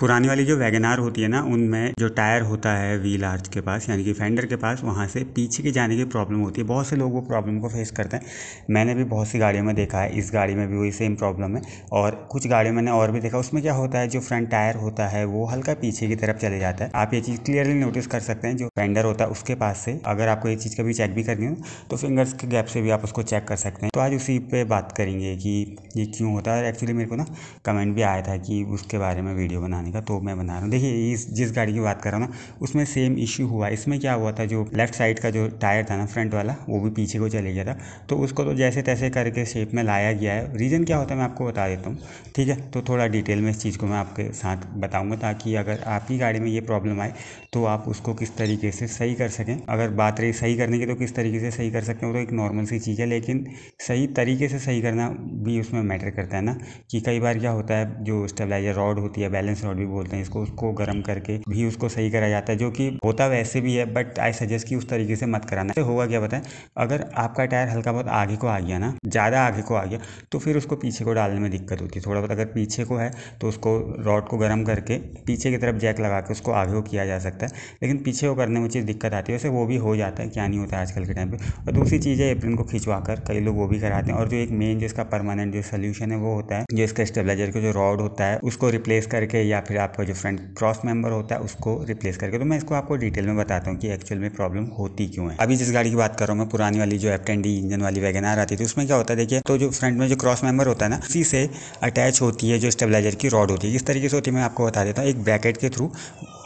पुरानी वाली जो वैगनार होती है ना उनमें जो टायर होता है व्हील आर्च के पास यानी कि फेंडर के पास वहाँ से पीछे के जाने की प्रॉब्लम होती है बहुत से लोग वो प्रॉब्लम को फेस करते हैं मैंने भी बहुत सी गाड़ियों में देखा है इस गाड़ी में भी वही सेम प्रॉब्लम है और कुछ गाड़ियों मैंने और भी देखा उसमें क्या होता है जो फ्रंट टायर होता है वो हल्का पीछे की तरफ चले जाता है आप ये चीज़ क्लियरली नोटिस कर सकते हैं जो फेंडर होता है उसके पास से अगर आपको ये चीज़ कभी चेक भी करनी हो तो फिंगर्स के गैप से भी आप उसको चेक कर सकते हैं तो आज उसी पर बात करेंगे कि ये क्यों होता है और एक्चुअली मेरे को ना कमेंट भी आया था कि उसके बारे में वीडियो बनाना बनाने का तो मैं बना रहा हूँ देखिए इस जिस गाड़ी की बात कर रहा हूँ ना उसमें सेम इश्यू हुआ इसमें क्या हुआ था जो लेफ्ट साइड का जो टायर था ना फ्रंट वाला वो भी पीछे को चले गया था तो उसको तो जैसे तैसे करके शेप में लाया गया है रीज़न क्या होता है मैं आपको बता देता हूँ ठीक है तो थोड़ा डिटेल में इस चीज़ को मैं आपके साथ बताऊँगा ताकि अगर आपकी गाड़ी में ये प्रॉब्लम आए तो आप उसको किस तरीके से सही कर सकें अगर बात रही सही करने की तो किस तरीके से सही कर सकते हो तो एक नॉर्मल सी चीज़ है लेकिन सही तरीके से सही करना भी उसमें मैटर करता है ना कि कई बार क्या होता है जो स्टेबलाइजर रॉड होती है बैलेंस रॉड भी बोलते हैं इसको उसको गर्म करके भी उसको सही करा जाता है जो कि होता वैसे भी है बट आई सजेस्ट कि उस तरीके से मत कराना तो होगा क्या बताएं अगर आपका टायर हल्का बहुत आगे को आ गया ना ज़्यादा आगे को आ गया तो फिर उसको पीछे को डालने में दिक्कत होती है थोड़ा बहुत अगर पीछे को है तो उसको रॉड को गर्म करके पीछे की तरफ जैक लगा के उसको आगे को किया जा सकता है लेकिन पीछे को करने में चीज़ दिक्कत आती है वैसे वो भी हो जाता है क्या नहीं होता है आजकल के टाइम पर और दूसरी चीज़ है एप्रिन को खिंचवा कई लोग वो भी कराते हैं और जो एक मेन जो इसका परमानेंट परमानेंट जो सोल्यूशन है वो होता है जो इसका स्टेबलाइजर का जो रॉड होता है उसको रिप्लेस करके या फिर आपका जो फ्रंट क्रॉस मेंबर होता है उसको रिप्लेस करके तो मैं इसको आपको डिटेल में बताता हूँ कि एक्चुअल में प्रॉब्लम होती क्यों है अभी जिस गाड़ी की बात कर रहा हूँ मैं पुरानी वाली जो एफ इंजन वाली वैगन आर आती थी तो उसमें क्या होता है देखिए तो जो फ्रंट में जो क्रॉस मेंबर होता है ना उसी से अटैच होती है जो स्टेबलाइजर की रॉड होती है इस तरीके से होती है मैं आपको बता देता हूँ एक ब्रैकेट के थ्रू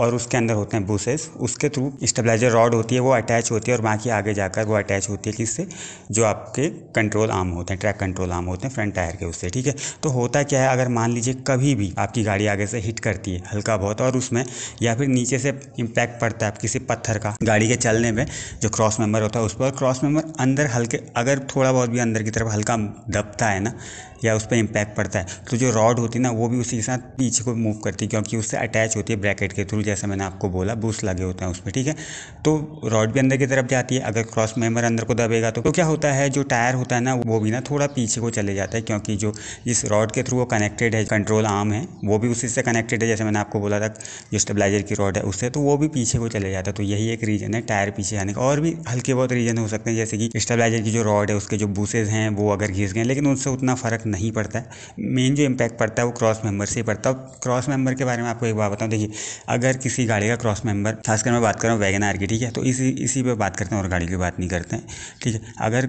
और उसके अंदर होते हैं बूसेस उसके थ्रू स्टेबलाइजर रॉड होती है वो अटैच होती है और बाकी आगे जाकर वो अटैच होती है किससे जो आपके कंट्रोल आर्म होते हैं ट्रैक कंट्रोल आर्म होते हैं फ्रंट टायर के उससे ठीक है तो होता क्या है अगर मान लीजिए कभी भी आपकी गाड़ी आगे से हिट करती है हल्का बहुत और उसमें या फिर नीचे से इम्पैक्ट पड़ता है किसी पत्थर का गाड़ी के चलने में जो क्रॉस मेम्बर होता है उस पर क्रॉस मेम्बर अंदर हल्के अगर थोड़ा बहुत भी अंदर की तरफ हल्का दबता है ना या उस पर इम्पैक्ट पड़ता है तो जो रॉड होती है ना वो भी उसी के साथ पीछे को मूव करती है क्योंकि उससे अटैच होती है ब्रैकेट के थ्रू जैसा मैंने आपको बोला बूस लगे होते हैं उस पर ठीक है तो रॉड भी अंदर की तरफ जाती है अगर क्रॉस मेम्बर अंदर को दबेगा तो, तो क्या होता है जो टायर होता है ना वो भी ना थोड़ा पीछे को चले जाता है क्योंकि जो इस रॉड के थ्रू वो कनेक्टेड है कंट्रोल आर्म है वो भी उसी से कनेक्टेड है जैसे मैंने आपको बोला था जो स्टेबलाइजर की रॉड है उससे तो वो भी पीछे को चले जाता है तो यही एक रीज़न है टायर पीछे आने का और भी हल्के बहुत रीज़न हो सकते हैं जैसे कि स्टेबलाइजर की जो रॉड है उसके जो बूसेज हैं वो अगर घिस गए लेकिन उनसे उतना फ़र्क नहीं पड़ता है मेन जो इम्पैक्ट पड़ता है वो क्रॉस मेंबर से ही पड़ता है क्रॉस मेंबर के बारे में आपको एक बात बताऊँ देखिए अगर किसी गाड़ी का क्रॉस मेंबर खासकर मैं बात कर रहा हूँ वैगन की ठीक है तो इसी इसी पर बात करते हैं और गाड़ी की बात नहीं करते हैं ठीक है अगर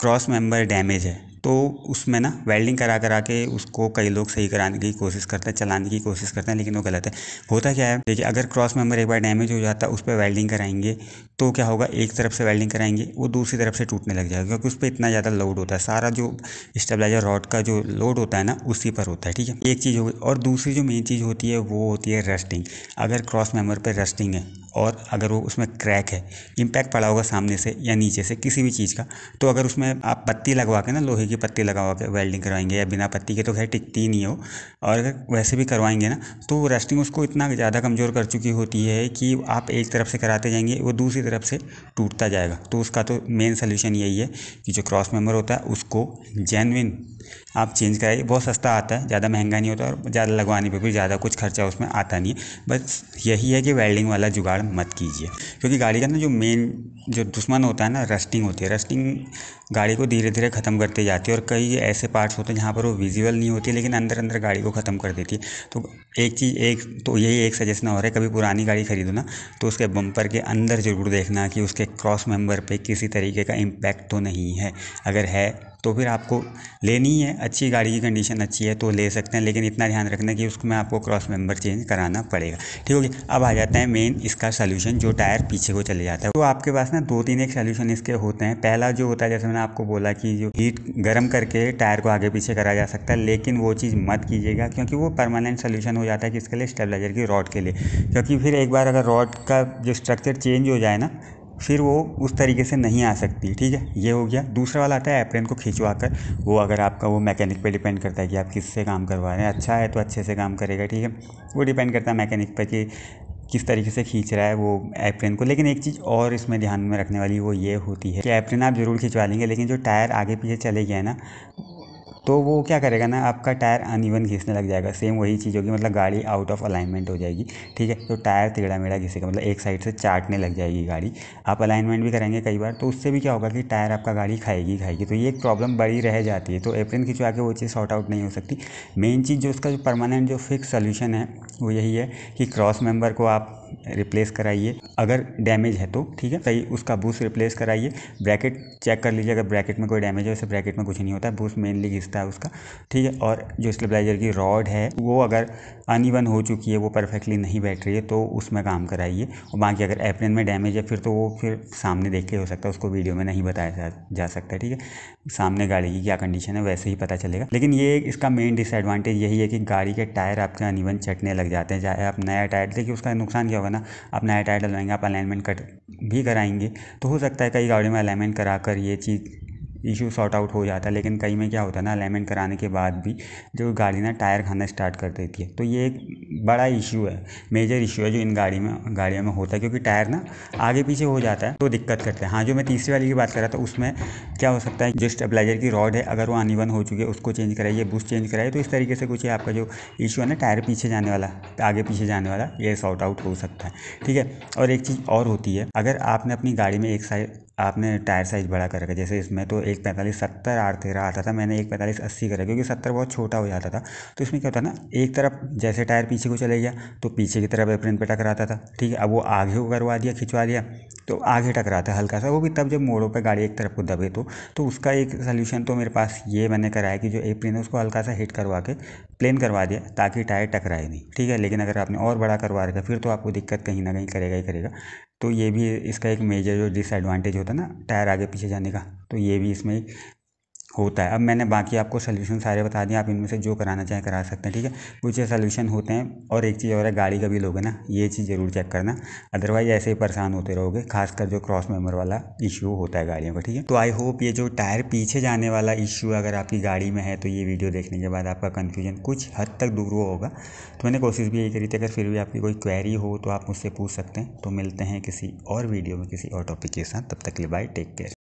क्रॉस मेंबर डैमेज है तो उसमें ना वेल्डिंग करा करा के उसको कई लोग सही कराने की कोशिश करते हैं चलाने की कोशिश करते हैं लेकिन वो गलत है होता क्या है देखिए अगर क्रॉस मेंबर एक बार डैमेज हो जाता है उस पर वेल्डिंग कराएंगे तो क्या होगा एक तरफ से वेल्डिंग कराएंगे वो दूसरी तरफ से टूटने लग जाएगा क्योंकि उस पर इतना ज़्यादा लोड होता है सारा जो स्टेबलाइजर रॉड का जो लोड होता है ना उसी पर होता है ठीक है एक चीज़ हो गई और दूसरी जो मेन चीज़ होती है वो होती है रस्टिंग अगर क्रॉस मेंबर पर रस्टिंग है और अगर वो उसमें क्रैक है इम्पैक्ट पड़ा होगा सामने से या नीचे से किसी भी चीज़ का तो अगर उसमें आप पत्ती लगवा के ना लोहे की पत्ती लगवा के वेल्डिंग करवाएंगे या बिना पत्ती के तो खैर टिकती नहीं हो और अगर वैसे भी करवाएंगे ना तो रस्टिंग उसको इतना ज़्यादा कमज़ोर कर चुकी होती है कि आप एक तरफ से कराते जाएंगे वो दूसरी तरफ से टूटता जाएगा तो उसका तो मेन सोल्यूशन यही है कि जो क्रॉस मेम्बर होता है उसको जेनविन आप चेंज कराइए बहुत सस्ता आता है ज़्यादा महंगा नहीं होता और ज़्यादा लगवाने पे भी ज़्यादा कुछ खर्चा उसमें आता नहीं है बस यही है कि वेल्डिंग वाला जुगाड़ मत कीजिए क्योंकि गाड़ी का ना जो मेन जो दुश्मन होता है ना रस्टिंग होती है रस्टिंग गाड़ी को धीरे धीरे ख़त्म करते जाती है और कई ऐसे पार्ट्स होते हैं जहाँ पर वो विजिबल नहीं होती लेकिन अंदर अंदर गाड़ी को ख़त्म कर देती है तो एक चीज़ एक तो यही एक सजेशन और है कभी पुरानी गाड़ी खरीदो ना तो उसके बम्पर के अंदर ज़रूर देखना कि उसके क्रॉस मेम्बर पर किसी तरीके का इम्पैक्ट तो नहीं है अगर है तो फिर आपको लेनी ही है अच्छी गाड़ी की कंडीशन अच्छी है तो ले सकते हैं लेकिन इतना ध्यान रखना कि उसमें आपको क्रॉस मेंबर चेंज कराना पड़ेगा ठीक होगी अब आ जाता है मेन इसका सोल्यूशन जो टायर पीछे को चले जाता है तो आपके पास ना दो तीन एक सोल्यूशन इसके होते हैं पहला जो होता है जैसे मैंने आपको बोला कि जो हीट गर्म करके टायर को आगे पीछे करा जा सकता है लेकिन वो चीज़ मत कीजिएगा क्योंकि वो परमानेंट सोल्यूशन हो जाता है किसके लिए स्टेबलाइजर की रॉड के लिए क्योंकि फिर एक बार अगर रॉड का जो स्ट्रक्चर चेंज हो जाए ना फिर वो उस तरीके से नहीं आ सकती ठीक है ये हो गया दूसरा वाला आता है एप्रेन को खिंचवा कर वो अगर आपका वो मैकेनिक पे डिपेंड करता है कि आप किससे काम करवा रहे हैं अच्छा है तो अच्छे से काम करेगा ठीक है वो डिपेंड करता है मैकेनिक पर कि किस तरीके से खींच रहा है वो एप्रेन को लेकिन एक चीज़ और इसमें ध्यान में रखने वाली वो ये होती है कि एप्रेन आप जरूर खिंचवा लेंगे लेकिन जो टायर आगे पीछे चले गए ना तो वो क्या करेगा ना आपका टायर अनइवन घिसने लग जाएगा सेम वही चीज़ होगी मतलब गाड़ी आउट ऑफ अलाइनमेंट हो जाएगी ठीक है तो टायर टेढ़ा मेढ़ा घिसेगा मतलब एक साइड से चाटने लग जाएगी गाड़ी आप अलाइनमेंट भी करेंगे कई बार तो उससे भी क्या होगा कि टायर आपका गाड़ी खाएगी खाएगी तो ये एक प्रॉब्लम बड़ी रह जाती है तो एप्रिन खिंचवा के वो चीज़ शॉर्ट आउट नहीं हो सकती मेन चीज़ जो उसका जो परमानेंट जो फिक्स सोल्यूशन है वो यही है कि क्रॉस मेम्बर को आप रिप्लेस कराइए अगर डैमेज है तो ठीक है सही उसका बूस्ट रिप्लेस कराइए ब्रैकेट चेक कर लीजिए अगर ब्रैकेट में कोई डैमेज है वैसे ब्रैकेट में कुछ नहीं होता है बूस्ट मेनली घिसता है उसका ठीक है और जो स्टेबलाइजर की रॉड है वो अगर अनइवन हो चुकी है वो परफेक्टली नहीं बैठ रही है तो उसमें काम कराइए और बाकी अगर एप्रेन में डैमेज है फिर तो वो फिर सामने देख के हो सकता है उसको वीडियो में नहीं बताया जा सकता ठीक है सामने गाड़ी की क्या कंडीशन है वैसे ही पता चलेगा लेकिन ये इसका मेन डिसएडवांटेज यही है कि गाड़ी के टायर आपके अनइवन चटने लग जाते हैं चाहे आप नया टायर देखिए उसका नुकसान क्या होगा ना आप नया टायर डलवाएंगे आप अलाइनमेंट कट भी कराएंगे तो हो सकता है कई गाड़ियों में अलाइनमेंट करा कर ये चीज़ इशू सॉर्ट आउट हो जाता है लेकिन कई में क्या होता है ना अलाइनमेंट कराने के बाद भी जो गाड़ी ना टायर खाना स्टार्ट कर देती है तो ये एक बड़ा इशू है मेजर इशू है जो इन गाड़ी में गाड़ियों में होता है क्योंकि टायर ना आगे पीछे हो जाता है तो दिक्कत करता है हाँ जो मैं तीसरी वाली की बात कर रहा था उसमें क्या हो सकता है जो स्टेबलाइजर की रॉड है अगर वो अनिवन हो चुकी है उसको चेंज कराइए बुश चेंज कराइए तो इस तरीके से कुछ आपका जो इशू है ना टायर पीछे जाने वाला आगे पीछे जाने वाला ये सॉर्ट आउट हो सकता है ठीक है और एक चीज़ और होती है अगर आपने अपनी गाड़ी में एक साइड आपने टायर साइज़ बड़ा कर रखा जैसे इसमें तो एक पैंतालीस सत्तर आर तेरह आता था मैंने एक पैंतालीस अस्सी करा क्योंकि सत्तर बहुत छोटा हो जाता था तो इसमें क्या होता ना एक तरफ जैसे टायर पीछे को चले गया तो पीछे की तरफ एप्रिन पर टकराता था ठीक है अब वो आगे को करवा दिया खिंचवा दिया तो आगे टकराता हल्का सा वो भी तब जब मोड़ों पर गाड़ी एक तरफ को दबे तो तो उसका एक सोल्यूशन तो मेरे पास ये मैंने कराया कि जो एप्रिन है उसको हल्का सा हिट करवा के प्लेन करवा दिया ताकि टायर टकराए नहीं ठीक है लेकिन अगर आपने और बड़ा करवा रखा फिर तो आपको दिक्कत कहीं ना कहीं करेगा ही करेगा तो ये भी इसका एक मेजर जो डिसएडवांटेज होता है ना टायर आगे पीछे जाने का तो ये भी इसमें होता है अब मैंने बाकी आपको सोल्यूशन सारे बता दिए आप इनमें से जो कराना चाहें करा सकते हैं ठीक है कुछ ये सॉल्यूशन होते हैं और एक चीज़ और है गाड़ी का भी लोगे ना ये चीज़ ज़रूर चेक करना अदरवाइज ऐसे ही परेशान होते रहोगे खासकर जो क्रॉस मेमर वाला इशू होता है गाड़ियों का ठीक है तो आई होप ये जो टायर पीछे जाने वाला इशू अगर आपकी गाड़ी में है तो ये वीडियो देखने के बाद आपका कन्फ्यूजन कुछ हद तक दूर हुआ होगा तो मैंने कोशिश भी यही करी थी अगर फिर भी आपकी कोई क्वेरी हो तो आप मुझसे पूछ सकते हैं तो मिलते हैं किसी और वीडियो में किसी और टॉपिक के साथ तब तक ले बाय टेक केयर